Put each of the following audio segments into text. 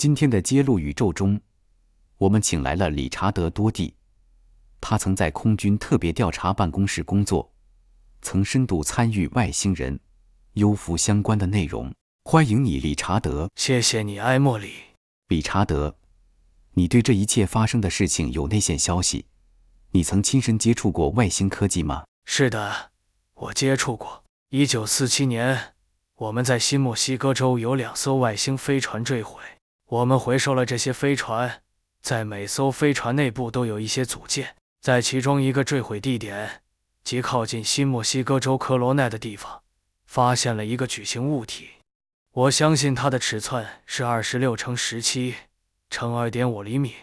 今天的揭露宇宙中，我们请来了理查德多蒂，他曾在空军特别调查办公室工作，曾深度参与外星人、幽浮相关的内容。欢迎你，理查德。谢谢你，埃莫里。理查德，你对这一切发生的事情有内线消息？你曾亲身接触过外星科技吗？是的，我接触过。一九四七年，我们在新墨西哥州有两艘外星飞船坠毁。我们回收了这些飞船，在每艘飞船内部都有一些组件。在其中一个坠毁地点，即靠近新墨西哥州科罗奈的地方，发现了一个矩形物体。我相信它的尺寸是二十六乘十七乘二点五厘米，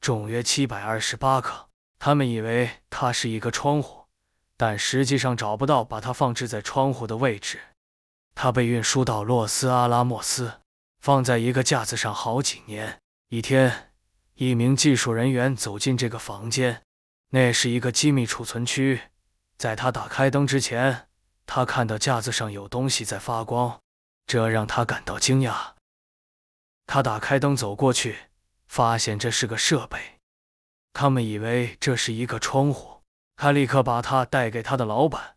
重约七百二十八克。他们以为它是一个窗户，但实际上找不到把它放置在窗户的位置。它被运输到洛斯阿拉莫斯。放在一个架子上好几年。一天，一名技术人员走进这个房间，那是一个机密储存区。在他打开灯之前，他看到架子上有东西在发光，这让他感到惊讶。他打开灯走过去，发现这是个设备。他们以为这是一个窗户。他立刻把它带给他的老板，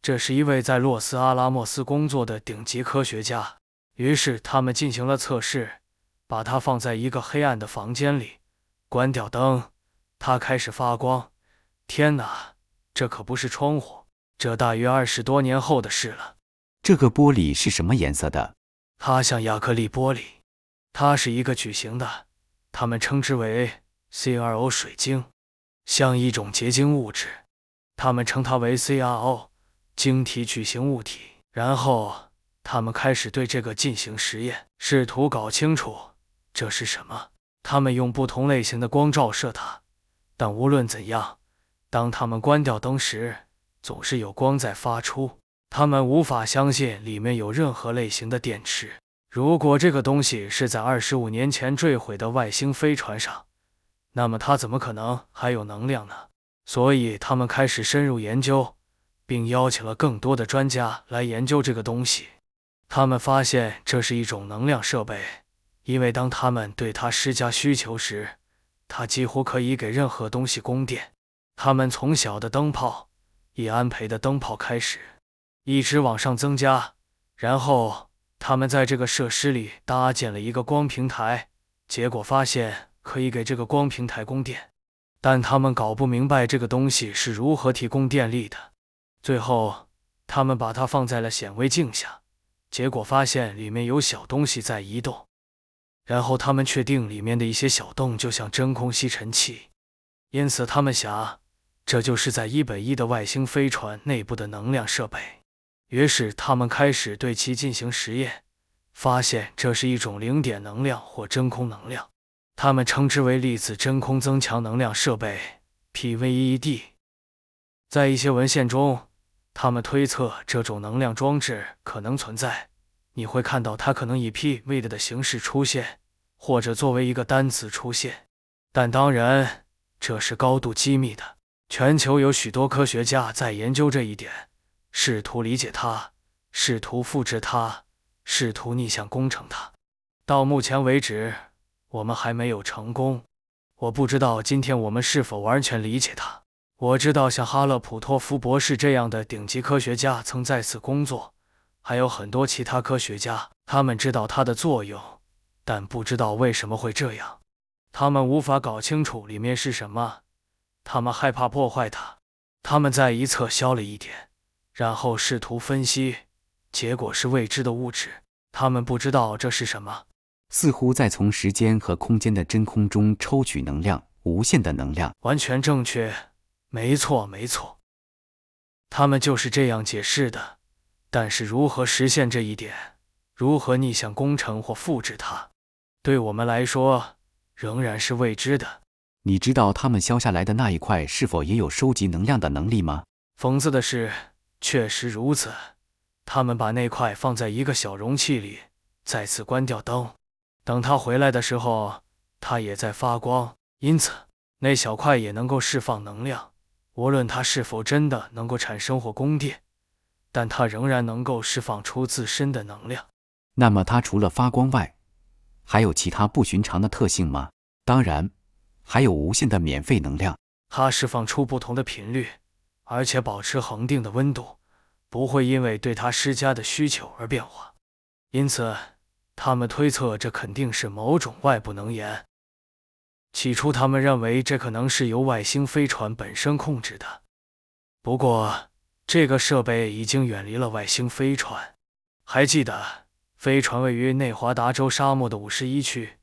这是一位在洛斯阿拉莫斯工作的顶级科学家。于是他们进行了测试，把它放在一个黑暗的房间里，关掉灯，它开始发光。天哪，这可不是窗户。这大约二十多年后的事了。这个玻璃是什么颜色的？它像亚克力玻璃，它是一个矩形的。他们称之为 CRO 水晶，像一种结晶物质。他们称它为 CRO 晶体矩形物体。然后。他们开始对这个进行实验，试图搞清楚这是什么。他们用不同类型的光照射它，但无论怎样，当他们关掉灯时，总是有光在发出。他们无法相信里面有任何类型的电池。如果这个东西是在二十五年前坠毁的外星飞船上，那么它怎么可能还有能量呢？所以，他们开始深入研究，并邀请了更多的专家来研究这个东西。他们发现这是一种能量设备，因为当他们对它施加需求时，它几乎可以给任何东西供电。他们从小的灯泡，以安培的灯泡开始，一直往上增加，然后他们在这个设施里搭建了一个光平台，结果发现可以给这个光平台供电，但他们搞不明白这个东西是如何提供电力的。最后，他们把它放在了显微镜下。结果发现里面有小东西在移动，然后他们确定里面的一些小洞就像真空吸尘器，因此他们想，这就是在一本一的外星飞船内部的能量设备。于是他们开始对其进行实验，发现这是一种零点能量或真空能量，他们称之为粒子真空增强能量设备 （PVED）。在一些文献中。他们推测这种能量装置可能存在。你会看到它可能以 p v 的形式出现，或者作为一个单词出现。但当然，这是高度机密的。全球有许多科学家在研究这一点，试图理解它，试图复制它，试图逆向工程它。到目前为止，我们还没有成功。我不知道今天我们是否完全理解它。我知道像哈勒普托夫博士这样的顶级科学家曾在此工作，还有很多其他科学家，他们知道它的作用，但不知道为什么会这样，他们无法搞清楚里面是什么，他们害怕破坏它，他们在一侧削了一点，然后试图分析，结果是未知的物质，他们不知道这是什么，似乎在从时间和空间的真空中抽取能量，无限的能量，完全正确。没错，没错，他们就是这样解释的。但是如何实现这一点，如何逆向工程或复制它，对我们来说仍然是未知的。你知道他们削下来的那一块是否也有收集能量的能力吗？讽刺的是，确实如此。他们把那块放在一个小容器里，再次关掉灯，等他回来的时候，它也在发光，因此那小块也能够释放能量。无论它是否真的能够产生或供电，但它仍然能够释放出自身的能量。那么，它除了发光外，还有其他不寻常的特性吗？当然，还有无限的免费能量。它释放出不同的频率，而且保持恒定的温度，不会因为对它施加的需求而变化。因此，他们推测这肯定是某种外部能源。起初，他们认为这可能是由外星飞船本身控制的。不过，这个设备已经远离了外星飞船。还记得，飞船位于内华达州沙漠的五十一区，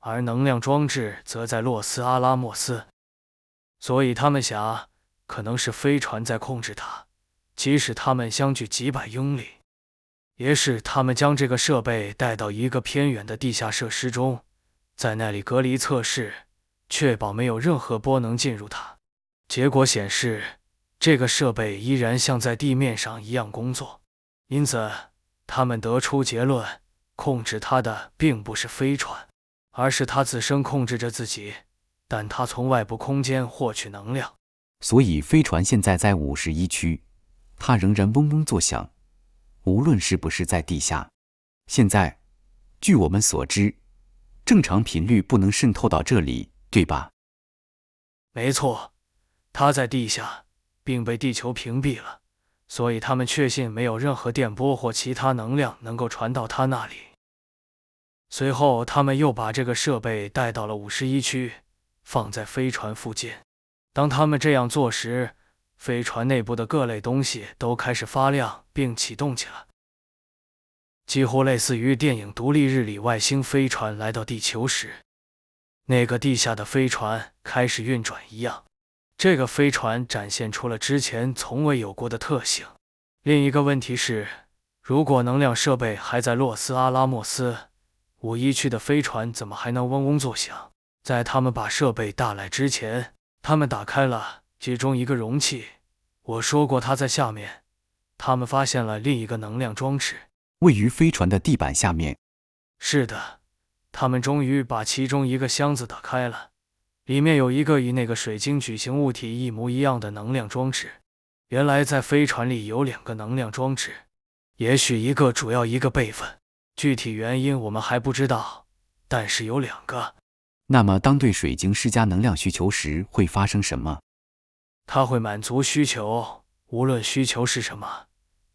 而能量装置则在洛斯阿拉莫斯。所以，他们想，可能是飞船在控制它，即使它们相距几百英里。也是他们将这个设备带到一个偏远的地下设施中，在那里隔离测试。确保没有任何波能进入它。结果显示，这个设备依然像在地面上一样工作。因此，他们得出结论：控制它的并不是飞船，而是它自身控制着自己。但它从外部空间获取能量，所以飞船现在在五十一区，它仍然嗡嗡作响，无论是不是在地下。现在，据我们所知，正常频率不能渗透到这里。对吧？没错，他在地下，并被地球屏蔽了，所以他们确信没有任何电波或其他能量能够传到他那里。随后，他们又把这个设备带到了五十一区，放在飞船附近。当他们这样做时，飞船内部的各类东西都开始发亮并启动起来，几乎类似于电影《独立日》里外星飞船来到地球时。那个地下的飞船开始运转一样，这个飞船展现出了之前从未有过的特性。另一个问题是，如果能量设备还在洛斯阿拉莫斯五一区的飞船，怎么还能嗡嗡作响？在他们把设备带来之前，他们打开了其中一个容器。我说过它在下面，他们发现了另一个能量装置，位于飞船的地板下面。是的。他们终于把其中一个箱子打开了，里面有一个与那个水晶矩形物体一模一样的能量装置。原来在飞船里有两个能量装置，也许一个主要，一个备份。具体原因我们还不知道，但是有两个。那么，当对水晶施加能量需求时，会发生什么？它会满足需求，无论需求是什么，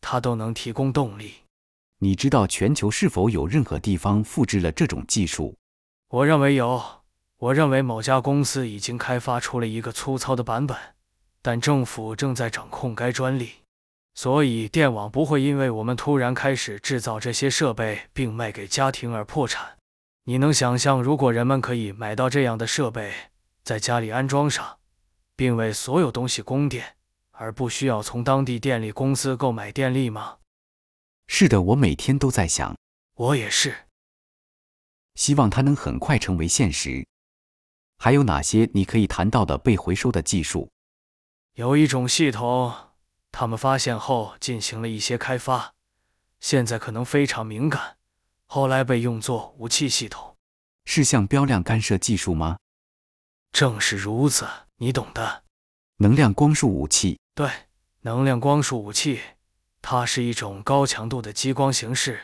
它都能提供动力。你知道全球是否有任何地方复制了这种技术？我认为有。我认为某家公司已经开发出了一个粗糙的版本，但政府正在掌控该专利，所以电网不会因为我们突然开始制造这些设备并卖给家庭而破产。你能想象如果人们可以买到这样的设备，在家里安装上，并为所有东西供电，而不需要从当地电力公司购买电力吗？是的，我每天都在想，我也是。希望它能很快成为现实。还有哪些你可以谈到的被回收的技术？有一种系统，他们发现后进行了一些开发，现在可能非常敏感，后来被用作武器系统。是像标量干涉技术吗？正是如此，你懂的。能量光束武器。对，能量光束武器。它是一种高强度的激光形式，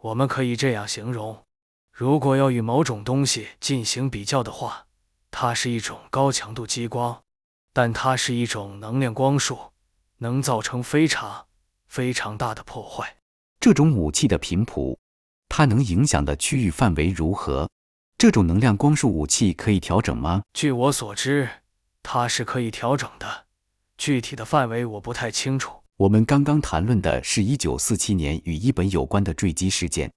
我们可以这样形容：如果要与某种东西进行比较的话，它是一种高强度激光，但它是一种能量光束，能造成非常非常大的破坏。这种武器的频谱，它能影响的区域范围如何？这种能量光束武器可以调整吗？据我所知，它是可以调整的，具体的范围我不太清楚。我们刚刚谈论的是一九四七年与伊本有关的坠机事件。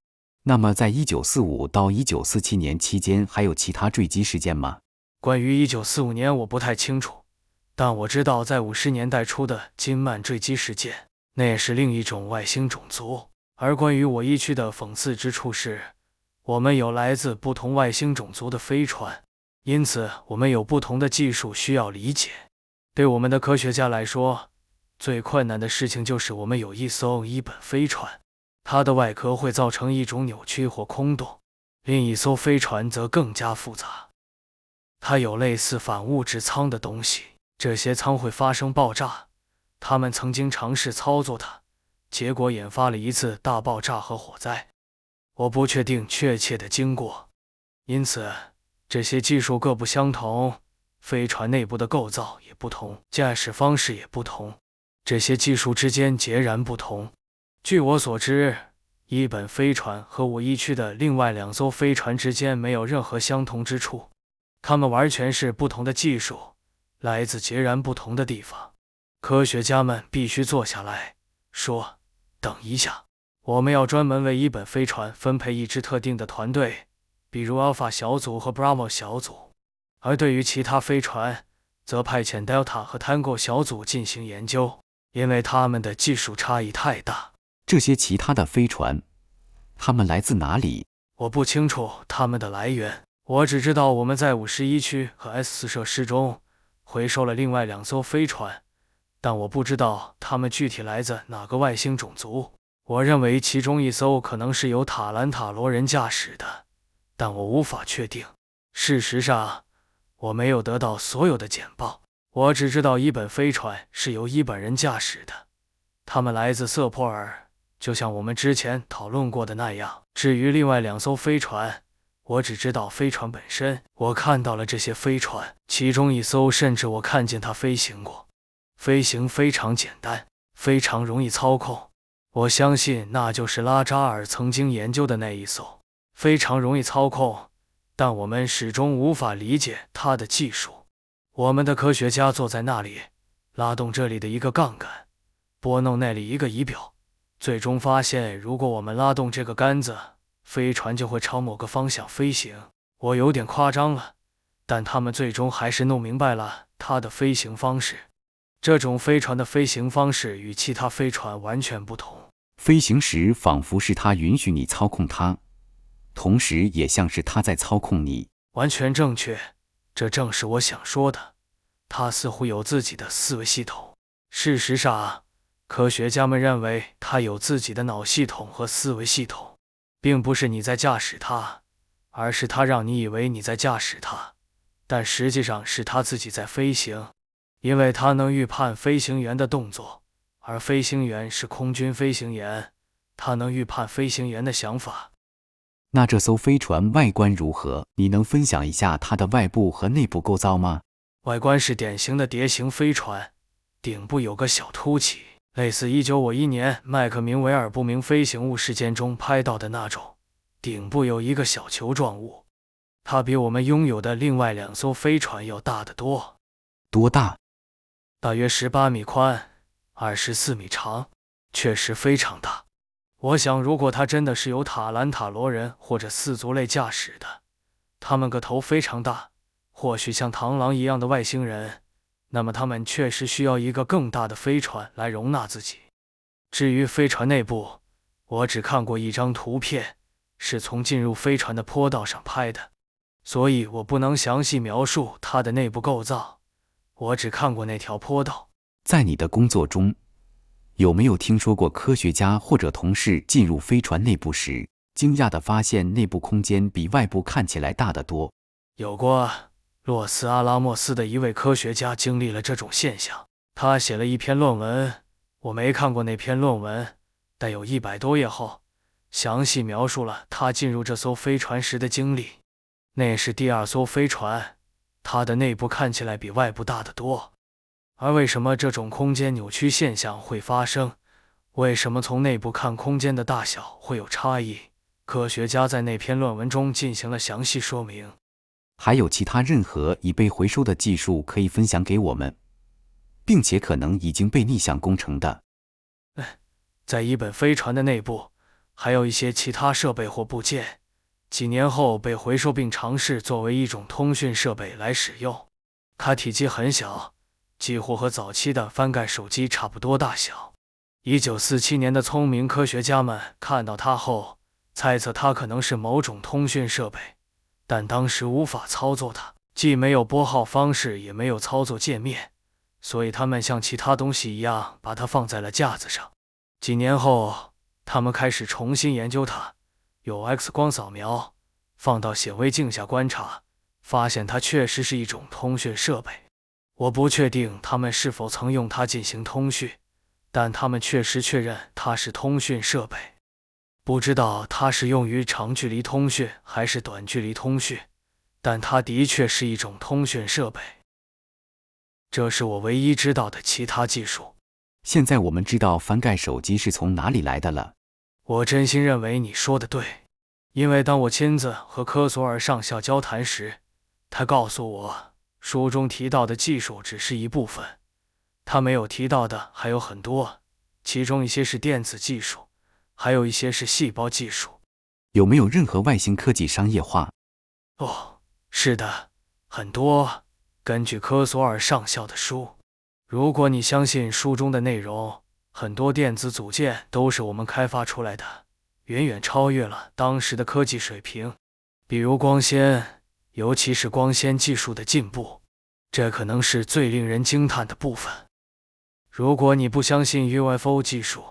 那么，在一九四五到一九四七年期间，还有其他坠机事件吗？关于一九四五年，我不太清楚，但我知道在五十年代初的金曼坠机事件，那也是另一种外星种族。而关于我一区的讽刺之处是，我们有来自不同外星种族的飞船，因此我们有不同的技术需要理解。对我们的科学家来说。最困难的事情就是，我们有一艘一本飞船，它的外壳会造成一种扭曲或空洞；另一艘飞船则更加复杂，它有类似反物质舱的东西，这些舱会发生爆炸。他们曾经尝试操作它，结果引发了一次大爆炸和火灾。我不确定确切的经过，因此这些技术各不相同，飞船内部的构造也不同，驾驶方式也不同。这些技术之间截然不同。据我所知，一本飞船和五一区的另外两艘飞船之间没有任何相同之处，它们完全是不同的技术，来自截然不同的地方。科学家们必须坐下来说：“等一下，我们要专门为一本飞船分配一支特定的团队，比如 Alpha 小组和 Bravo 小组；而对于其他飞船，则派遣 Delta 和 Tango 小组进行研究。”因为他们的技术差异太大。这些其他的飞船，他们来自哪里？我不清楚他们的来源。我只知道我们在五十一区和 S 四设施中回收了另外两艘飞船，但我不知道他们具体来自哪个外星种族。我认为其中一艘可能是由塔兰塔罗人驾驶的，但我无法确定。事实上，我没有得到所有的简报。我只知道伊本飞船是由伊本人驾驶的，他们来自瑟普尔，就像我们之前讨论过的那样。至于另外两艘飞船，我只知道飞船本身。我看到了这些飞船，其中一艘，甚至我看见它飞行过。飞行非常简单，非常容易操控。我相信那就是拉扎尔曾经研究的那一艘，非常容易操控，但我们始终无法理解它的技术。我们的科学家坐在那里，拉动这里的一个杠杆，拨弄那里一个仪表，最终发现，如果我们拉动这个杆子，飞船就会朝某个方向飞行。我有点夸张了，但他们最终还是弄明白了它的飞行方式。这种飞船的飞行方式与其他飞船完全不同。飞行时仿佛是他允许你操控它，同时也像是他在操控你。完全正确。这正是我想说的。他似乎有自己的思维系统。事实上，科学家们认为他有自己的脑系统和思维系统，并不是你在驾驶它，而是它让你以为你在驾驶它，但实际上是它自己在飞行，因为它能预判飞行员的动作，而飞行员是空军飞行员，它能预判飞行员的想法。那这艘飞船外观如何？你能分享一下它的外部和内部构造吗？外观是典型的蝶形飞船，顶部有个小凸起，类似1951年麦克明维尔不明飞行物事件中拍到的那种。顶部有一个小球状物，它比我们拥有的另外两艘飞船要大得多。多大？大约十八米宽，二十四米长，确实非常大。我想，如果它真的是由塔兰塔罗人或者四足类驾驶的，他们个头非常大，或许像螳螂一样的外星人，那么他们确实需要一个更大的飞船来容纳自己。至于飞船内部，我只看过一张图片，是从进入飞船的坡道上拍的，所以我不能详细描述它的内部构造。我只看过那条坡道，在你的工作中。有没有听说过科学家或者同事进入飞船内部时，惊讶地发现内部空间比外部看起来大得多？有过，洛斯阿拉莫斯的一位科学家经历了这种现象，他写了一篇论文。我没看过那篇论文，但有一百多页后，详细描述了他进入这艘飞船时的经历。那是第二艘飞船，它的内部看起来比外部大得多。而为什么这种空间扭曲现象会发生？为什么从内部看空间的大小会有差异？科学家在那篇论文中进行了详细说明。还有其他任何已被回收的技术可以分享给我们，并且可能已经被逆向工程的？在一本飞船的内部，还有一些其他设备或部件，几年后被回收并尝试作为一种通讯设备来使用。它体积很小。几乎和早期的翻盖手机差不多大小。一九四七年的聪明科学家们看到它后，猜测它可能是某种通讯设备，但当时无法操作它，既没有拨号方式，也没有操作界面，所以他们像其他东西一样把它放在了架子上。几年后，他们开始重新研究它，有 X 光扫描，放到显微镜下观察，发现它确实是一种通讯设备。我不确定他们是否曾用它进行通讯，但他们确实确认它是通讯设备。不知道它是用于长距离通讯还是短距离通讯，但它的确是一种通讯设备。这是我唯一知道的其他技术。现在我们知道翻盖手机是从哪里来的了。我真心认为你说的对，因为当我亲自和科索尔上校交谈时，他告诉我。书中提到的技术只是一部分，他没有提到的还有很多，其中一些是电子技术，还有一些是细胞技术。有没有任何外星科技商业化？哦，是的，很多。根据科索尔上校的书，如果你相信书中的内容，很多电子组件都是我们开发出来的，远远超越了当时的科技水平，比如光纤。尤其是光纤技术的进步，这可能是最令人惊叹的部分。如果你不相信 UFO 技术，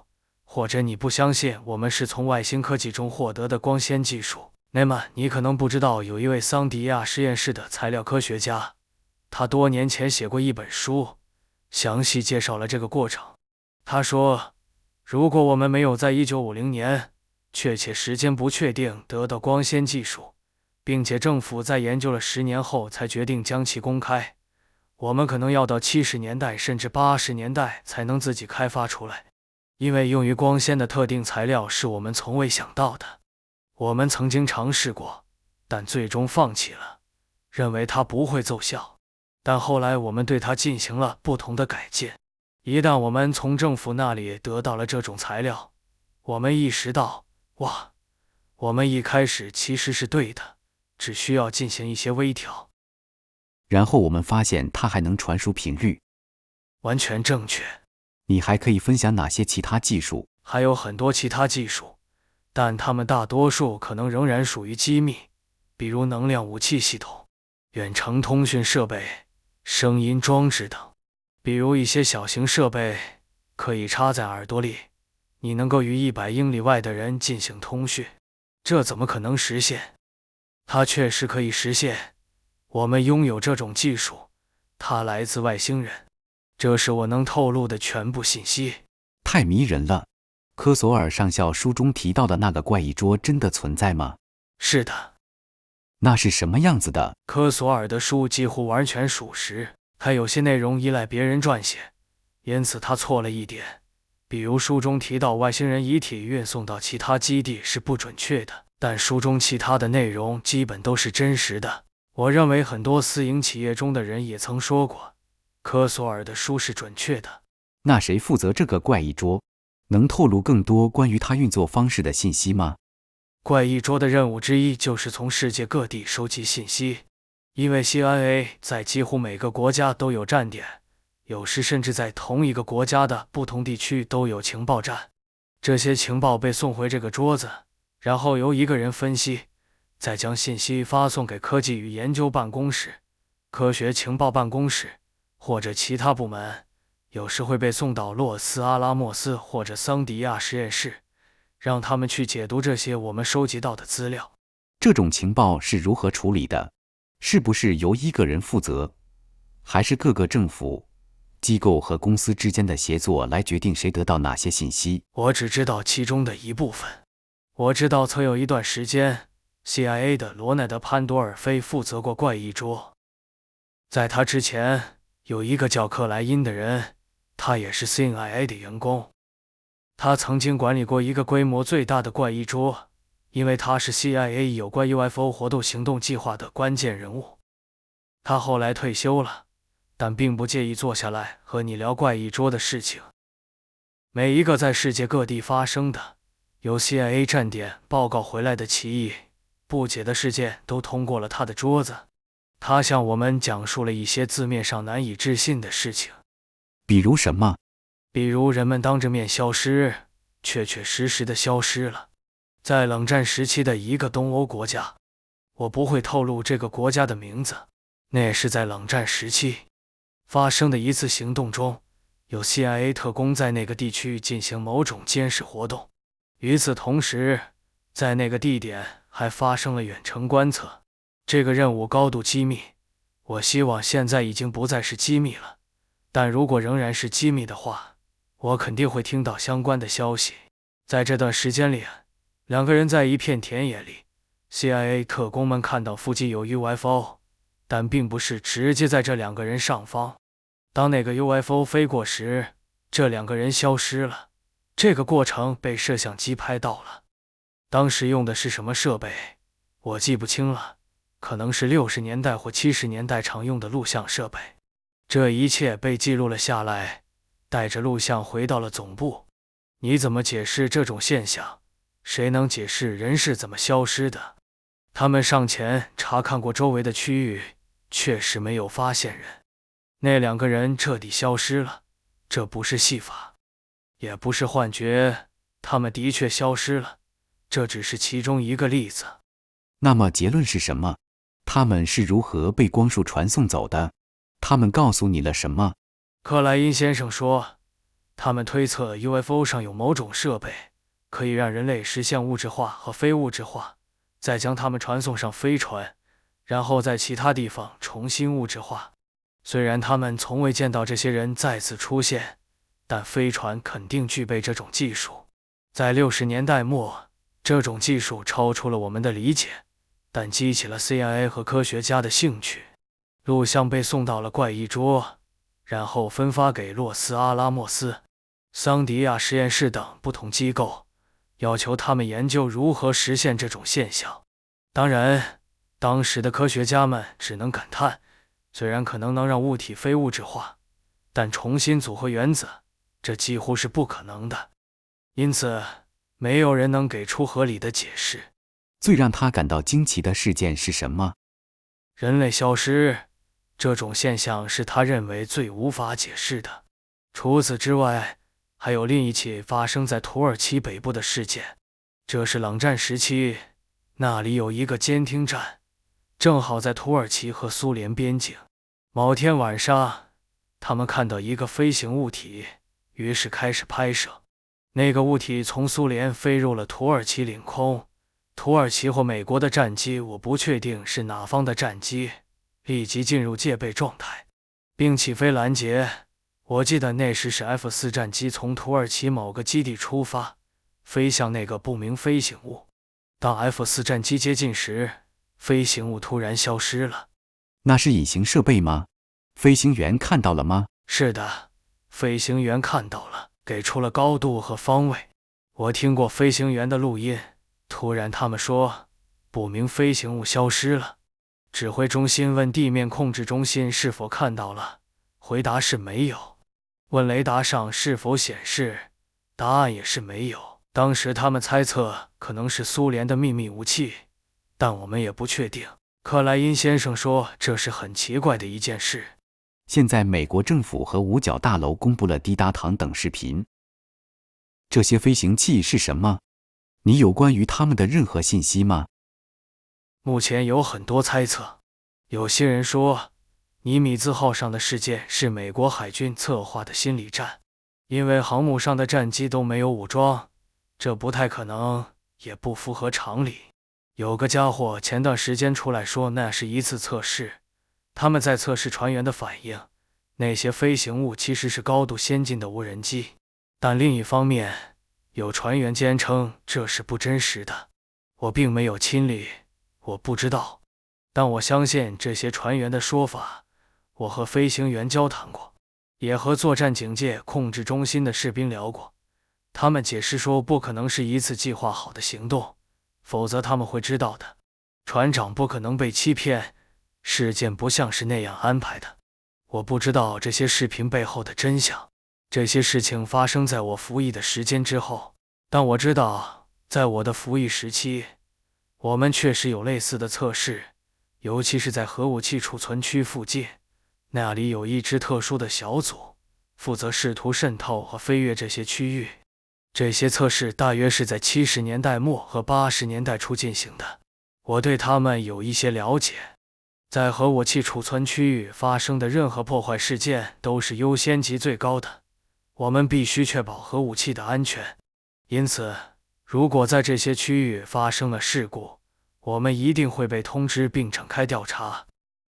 或者你不相信我们是从外星科技中获得的光纤技术，那么你可能不知道有一位桑迪亚实验室的材料科学家，他多年前写过一本书，详细介绍了这个过程。他说，如果我们没有在一九五零年（确切时间不确定）得到光纤技术，并且政府在研究了十年后才决定将其公开。我们可能要到七十年代甚至八十年代才能自己开发出来，因为用于光纤的特定材料是我们从未想到的。我们曾经尝试过，但最终放弃了，认为它不会奏效。但后来我们对它进行了不同的改进。一旦我们从政府那里得到了这种材料，我们意识到，哇，我们一开始其实是对的。只需要进行一些微调，然后我们发现它还能传输频率。完全正确。你还可以分享哪些其他技术？还有很多其他技术，但它们大多数可能仍然属于机密，比如能量武器系统、远程通讯设备、声音装置等。比如一些小型设备可以插在耳朵里，你能够与一百英里外的人进行通讯。这怎么可能实现？它确实可以实现。我们拥有这种技术，它来自外星人。这是我能透露的全部信息。太迷人了！科索尔上校书中提到的那个怪异桌真的存在吗？是的。那是什么样子的？科索尔的书几乎完全属实，还有些内容依赖别人撰写，因此他错了一点。比如书中提到外星人遗体运送到其他基地是不准确的。但书中其他的内容基本都是真实的。我认为很多私营企业中的人也曾说过，科索尔的书是准确的。那谁负责这个怪异桌？能透露更多关于它运作方式的信息吗？怪异桌的任务之一就是从世界各地收集信息，因为 CIA 在几乎每个国家都有站点，有时甚至在同一个国家的不同地区都有情报站。这些情报被送回这个桌子。然后由一个人分析，再将信息发送给科技与研究办公室、科学情报办公室或者其他部门。有时会被送到洛斯阿拉莫斯或者桑迪亚实验室，让他们去解读这些我们收集到的资料。这种情报是如何处理的？是不是由一个人负责，还是各个政府机构和公司之间的协作来决定谁得到哪些信息？我只知道其中的一部分。我知道曾有一段时间，CIA 的罗奈德·潘多尔菲负责过怪异桌。在他之前，有一个叫克莱因的人，他也是 CIA 的员工。他曾经管理过一个规模最大的怪异桌，因为他是 CIA 有关 UFO 活动行动计划的关键人物。他后来退休了，但并不介意坐下来和你聊怪异桌的事情。每一个在世界各地发生的。由 CIA 站点报告回来的奇异、不解的事件都通过了他的桌子。他向我们讲述了一些字面上难以置信的事情，比如什么？比如人们当着面消失，确确实实的消失了。在冷战时期的一个东欧国家，我不会透露这个国家的名字。那是在冷战时期发生的一次行动中，有 CIA 特工在那个地区进行某种监视活动。与此同时，在那个地点还发生了远程观测。这个任务高度机密，我希望现在已经不再是机密了。但如果仍然是机密的话，我肯定会听到相关的消息。在这段时间里，两个人在一片田野里，CIA 特工们看到附近有 UFO，但并不是直接在这两个人上方。当那个 UFO 飞过时，这两个人消失了。这个过程被摄像机拍到了，当时用的是什么设备，我记不清了，可能是六十年代或七十年代常用的录像设备。这一切被记录了下来，带着录像回到了总部。你怎么解释这种现象？谁能解释人是怎么消失的？他们上前查看过周围的区域，确实没有发现人。那两个人彻底消失了，这不是戏法。也不是幻觉，他们的确消失了。这只是其中一个例子。那么结论是什么？他们是如何被光束传送走的？他们告诉你了什么？克莱因先生说，他们推测 UFO 上有某种设备，可以让人类实现物质化和非物质化，再将他们传送上飞船，然后在其他地方重新物质化。虽然他们从未见到这些人再次出现。但飞船肯定具备这种技术。在六十年代末，这种技术超出了我们的理解，但激起了 CIA 和科学家的兴趣。录像被送到了怪异桌，然后分发给洛斯阿拉莫斯、桑迪亚实验室等不同机构，要求他们研究如何实现这种现象。当然，当时的科学家们只能感叹：虽然可能能让物体非物质化，但重新组合原子。这几乎是不可能的，因此没有人能给出合理的解释。最让他感到惊奇的事件是什么？人类消失这种现象是他认为最无法解释的。除此之外，还有另一起发生在土耳其北部的事件。这是冷战时期，那里有一个监听站，正好在土耳其和苏联边境。某天晚上，他们看到一个飞行物体。于是开始拍摄，那个物体从苏联飞入了土耳其领空。土耳其或美国的战机，我不确定是哪方的战机，立即进入戒备状态，并起飞拦截。我记得那时是 F 四战机从土耳其某个基地出发，飞向那个不明飞行物。当 F 四战机接近时，飞行物突然消失了。那是隐形设备吗？飞行员看到了吗？是的。飞行员看到了，给出了高度和方位。我听过飞行员的录音。突然，他们说不明飞行物消失了。指挥中心问地面控制中心是否看到了，回答是没有。问雷达上是否显示，答案也是没有。当时他们猜测可能是苏联的秘密武器，但我们也不确定。克莱因先生说这是很奇怪的一件事。现在，美国政府和五角大楼公布了滴答糖等视频。这些飞行器是什么？你有关于他们的任何信息吗？目前有很多猜测。有些人说，尼米兹号上的事件是美国海军策划的心理战，因为航母上的战机都没有武装，这不太可能，也不符合常理。有个家伙前段时间出来说，那是一次测试。他们在测试船员的反应。那些飞行物其实是高度先进的无人机。但另一方面，有船员坚称这是不真实的。我并没有亲历，我不知道。但我相信这些船员的说法。我和飞行员交谈过，也和作战警戒控制中心的士兵聊过。他们解释说，不可能是一次计划好的行动，否则他们会知道的。船长不可能被欺骗。事件不像是那样安排的。我不知道这些视频背后的真相。这些事情发生在我服役的时间之后，但我知道，在我的服役时期，我们确实有类似的测试，尤其是在核武器储存区附近。那里有一支特殊的小组，负责试图渗透和飞跃这些区域。这些测试大约是在七十年代末和八十年代初进行的。我对他们有一些了解。在核武器储存区域发生的任何破坏事件都是优先级最高的。我们必须确保核武器的安全。因此，如果在这些区域发生了事故，我们一定会被通知并展开调查。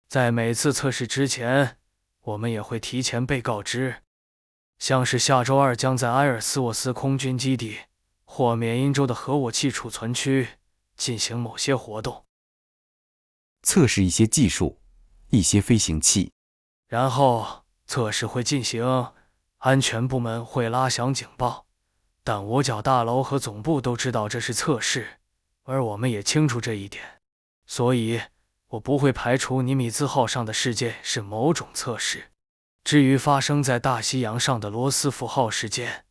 在每次测试之前，我们也会提前被告知，像是下周二将在埃尔斯沃斯空军基地或缅因州的核武器储存区进行某些活动。测试一些技术，一些飞行器，然后测试会进行，安全部门会拉响警报，但五角大楼和总部都知道这是测试，而我们也清楚这一点，所以我不会排除尼米兹号上的事件是某种测试。至于发生在大西洋上的罗斯福号事件，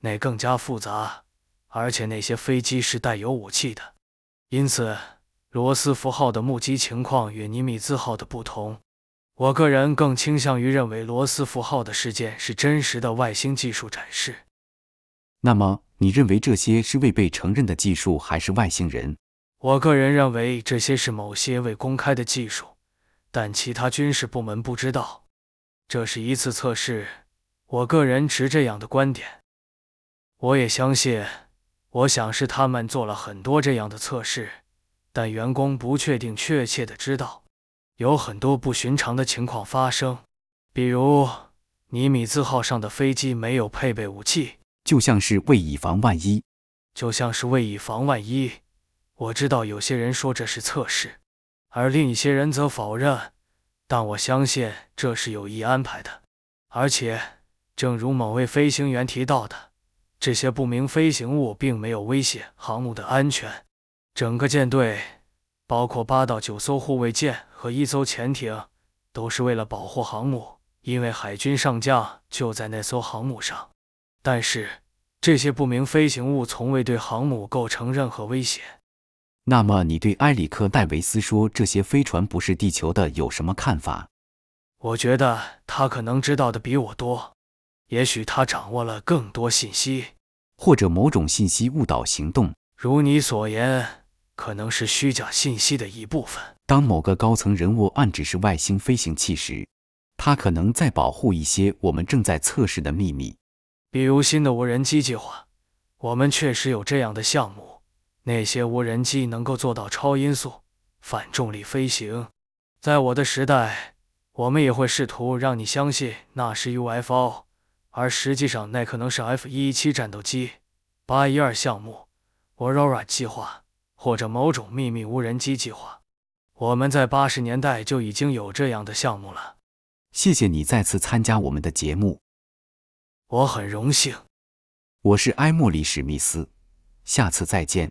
那更加复杂，而且那些飞机是带有武器的，因此。罗斯福号的目击情况与尼米兹号的不同，我个人更倾向于认为罗斯福号的事件是真实的外星技术展示。那么，你认为这些是未被承认的技术还是外星人？我个人认为这些是某些未公开的技术，但其他军事部门不知道。这是一次测试，我个人持这样的观点。我也相信，我想是他们做了很多这样的测试。但员工不确定，确切的知道，有很多不寻常的情况发生，比如尼米兹号上的飞机没有配备武器，就像是为以防万一，就像是为以防万一。我知道有些人说这是测试，而另一些人则否认，但我相信这是有意安排的。而且，正如某位飞行员提到的，这些不明飞行物并没有威胁航母的安全。整个舰队，包括八到九艘护卫舰和一艘潜艇，都是为了保护航母，因为海军上将就在那艘航母上。但是，这些不明飞行物从未对航母构成任何威胁。那么，你对埃里克·戴维斯说这些飞船不是地球的有什么看法？我觉得他可能知道的比我多，也许他掌握了更多信息，或者某种信息误导行动。如你所言。可能是虚假信息的一部分。当某个高层人物暗指是外星飞行器时，他可能在保护一些我们正在测试的秘密，比如新的无人机计划。我们确实有这样的项目，那些无人机能够做到超音速、反重力飞行。在我的时代，我们也会试图让你相信那是 UFO，而实际上那可能是 F 一一七战斗机、八一二项目、Aurora 计划。或者某种秘密无人机计划，我们在八十年代就已经有这样的项目了。谢谢你再次参加我们的节目，我很荣幸。我是埃莫里史密斯，下次再见。